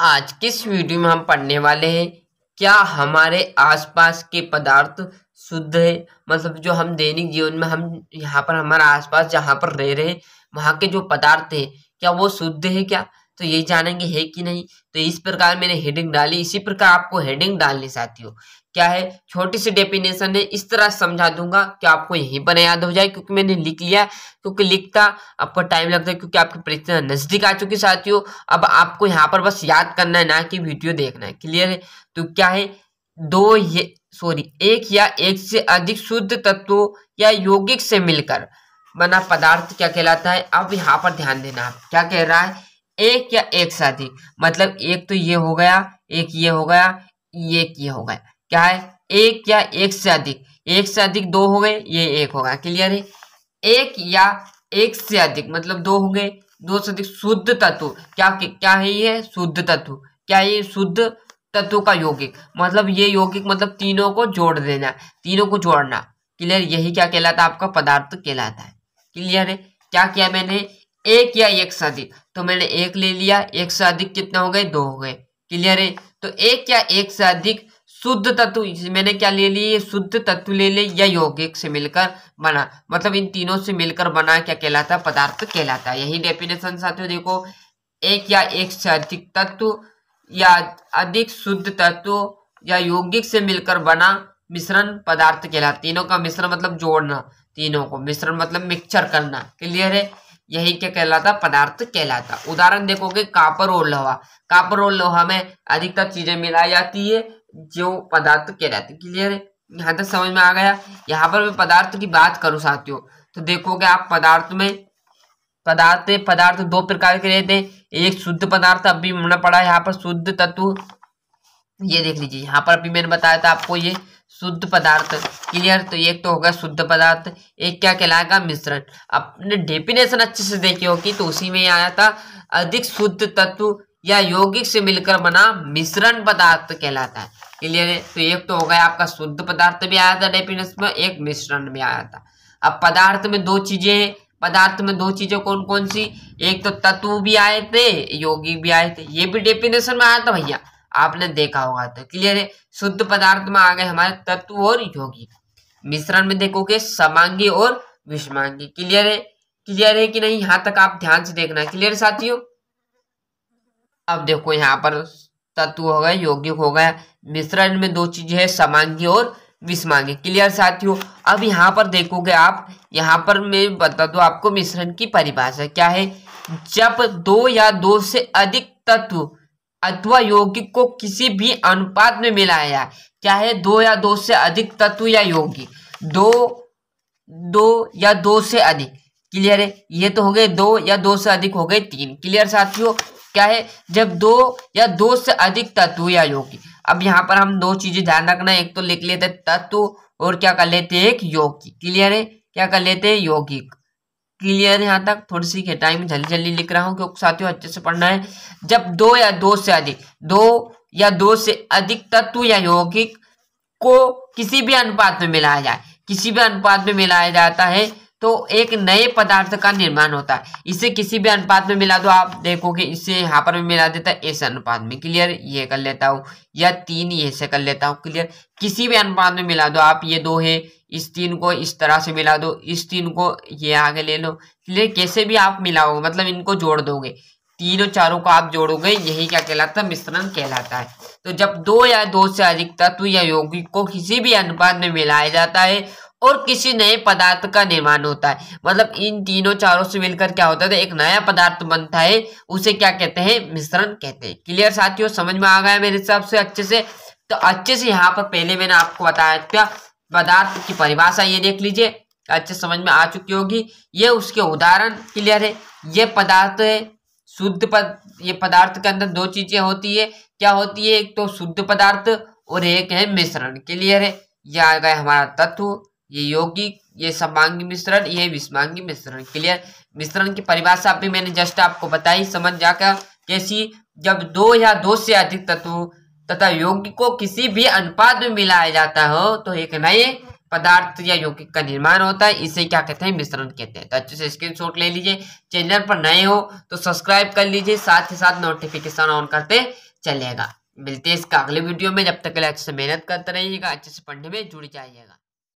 आज किस वीडियो में हम पढ़ने वाले हैं क्या हमारे आसपास के पदार्थ शुद्ध है मतलब जो हम दैनिक जीवन में हम यहाँ पर हमारा आसपास जहाँ पर रह रहे हैं वहाँ के जो पदार्थ है क्या वो शुद्ध है क्या तो यही जानेंगे है कि नहीं तो इस प्रकार मैंने हेडिंग डाली इसी प्रकार आपको हेडिंग डालनी हो क्या है छोटी सी डेफिनेशन है इस तरह समझा दूंगा कि आपको यही पर याद हो जाए क्योंकि मैंने लिख लिया क्योंकि लिखता आपको टाइम लगता है क्योंकि आपकी परीक्षा नजदीक आ चुकी साथियों अब आपको यहाँ पर बस याद करना है ना कि वीडियो देखना है क्लियर है तो क्या है दो ये सॉरी एक या एक से अधिक शुद्ध तत्वों या यौगिक से मिलकर बना पदार्थ क्या कहलाता है अब यहाँ पर ध्यान देना क्या कह रहा है एक या एक से अधिक मतलब एक तो ये हो गया एक ये हो गया ये ये हो गया क्या है एक या एक से अधिक एक से अधिक दो हो गए ये एक हो गया क्लियर है एक या एक से अधिक मतलब दो हो गए दो से अधिक शुद्ध तत्व क्या क्या है ये शुद्ध तत्व क्या ये शुद्ध तत्व का यौगिक मतलब ये यौगिक मतलब तीनों को जोड़ देना तीनों को जोड़ना क्लियर यही क्या कहलाता है आपका पदार्थ कहलाता है क्लियर है क्या किया मैंने एक या एक से अधिक तो मैंने एक ले लिया एक से अधिक कितना हो गए दो हो गए क्लियर है तो एक या एक से अधिक शुद्ध तत्व मैंने क्या ले लिए शुद्ध तत्व ले ले या यौगिक से मिलकर बना मतलब इन तीनों से मिलकर बना क्या कहलाता है पदार्थ कहलाता है यही डेफिनेशन साथियों देखो एक या एक से अधिक तत्व या अधिक शुद्ध तत्व या यौगिक से मिलकर बना मिश्रण पदार्थ कहलाता तीनों का मिश्रण मतलब जोड़ना तीनों को मिश्रण मतलब मिक्सचर करना क्लियर है यही क्या कहलाता पदार्थ कहलाता उदाहरण देखोगे कापर और लोहा कापर और लोहा में अधिकतर चीजें मिलाई जाती है जो पदार्थ कहलाती क्लियर है यहाँ तक समझ में आ गया यहाँ पर मैं पदार्थ की बात करूँ साथियों तो देखोगे आप पदार्थ में पदार्थ पदार्थ दो प्रकार के रहते हैं एक शुद्ध पदार्थ अभी भी पड़ा यहाँ पर शुद्ध तत्व ये देख लीजिए यहाँ पर भी मैंने बताया था आपको ये शुद्ध पदार्थ क्लियर तो एक तो होगा शुद्ध पदार्थ एक क्या कहलाएगा मिश्रण अपने डेफिनेशन अच्छे से देखी होगी तो उसी में आया था अधिक शुद्ध तत्व या यौगिक से मिलकर बना मिश्रण पदार्थ कहलाता है क्लियर है तो एक तो हो गया आपका शुद्ध पदार्थ भी आया था डेफिनेशन में एक मिश्रण भी आया था अब पदार्थ में दो चीजें हैं पदार्थ में दो चीजें कौन कौन सी एक तो तत्व भी आए थे यौगिक भी आए थे ये भी डेफिनेशन में आया था भैया आपने देखा होगा तो क्लियर है शुद्ध पदार्थ में आ गए हमारे तत्व और योगी मिश्रण में देखोगे समांगी और विषमांगी क्लियर है क्लियर है कि नहीं यहाँ तक आप ध्यान से देखना क्लियर साथियों अब देखो यहाँ पर तत्व हो गए यौगिक हो गया मिश्रण में दो चीजें हैं समांगी और विषमांगी क्लियर साथियों अब यहाँ पर देखोगे आप यहाँ पर मैं बता दो आपको मिश्रण की परिभाषा क्या है जब दो या दो से अधिक तत्व अथवा यौगिक को किसी भी अनुपात में मिलाया चाहे दो या दो से अधिक तत्व या यौगिक दो दो या दो से अधिक क्लियर है ये तो हो गए दो या दो से अधिक हो गए तीन क्लियर साथियों क्या है जब दो या दो से अधिक तत्व या यौगिक अब यहाँ पर हम दो चीजें ध्यान रखना एक तो लिख लेते तत्व और क्या कर लेते हैं एक यौगिक क्लियर है क्या कर लेते हैं यौगिक क्लियर है यहाँ तक थोड़ी सी में जल्दी जल्दी लिख रहा हूँ क्योंकि साथियों अच्छे से पढ़ना है जब दो या दो से अधिक दो या दो से अधिक तत्व या यौगिक को किसी भी अनुपात में मिलाया जाए किसी भी अनुपात में मिलाया जाता है तो एक नए पदार्थ का निर्माण होता है इसे किसी भी अनुपात में मिला दो आप देखोगे इसे यहाँ पर भी मिला देता है इस अनुपात में क्लियर ये कर लेता हूँ या तीन ये से कर लेता हूँ क्लियर किसी भी अनुपात में मिला दो आप ये दो है इस तीन को इस तरह से मिला दो इस तीन को ये आगे ले लो इसलिए कैसे भी आप मिलाओगे मतलब इनको जोड़ दोगे तीनों चारों को आप जोड़ोगे यही क्या कहलाता है मिश्रण कहलाता है तो जब दो या दो से अधिक तत्व या यौगिक को किसी भी अनुपात में मिलाया जाता है और किसी नए पदार्थ का निर्माण होता है मतलब इन तीनों चारों से मिलकर क्या होता है तो एक नया पदार्थ बनता है उसे क्या कहते हैं मिश्रण कहते हैं क्लियर साथियों समझ में आ गया मेरे हिसाब से अच्छे से तो अच्छे से यहाँ पर पहले मैंने आपको बताया था पदार्थ की परिभाषा ये देख लीजिए अच्छे समझ में आ चुकी होगी ये उसके उदाहरण क्लियर है ये पदार्थ है शुद्ध पद ये पदार्थ के अंदर दो चीजें होती है क्या होती है एक तो शुद्ध पदार्थ और एक है मिश्रण क्लियर है यह आ गया हमारा तत्व ये यौगिक ये समांगी मिश्रण ये विषमांगी मिश्रण क्लियर मिश्रण की परिभाषा भी मैंने जस्ट आपको बताई समझ जाकर कैसी जब दो या दो से अधिक तत्व तथा यौगिक को किसी भी अनुपात में मिलाया जाता हो तो एक नए पदार्थ या यौगिक का निर्माण होता है इसे क्या कहते हैं मिश्रण कहते हैं तो अच्छे से शॉट ले लीजिए चैनल पर नए हो तो सब्सक्राइब कर लीजिए साथ ही साथ नोटिफिकेशन ऑन करते चलेगा मिलते हैं इसका अगले वीडियो में जब तक के लिए अच्छे से मेहनत करते रहिएगा अच्छे से पढ़ने में जुड़ जाइएगा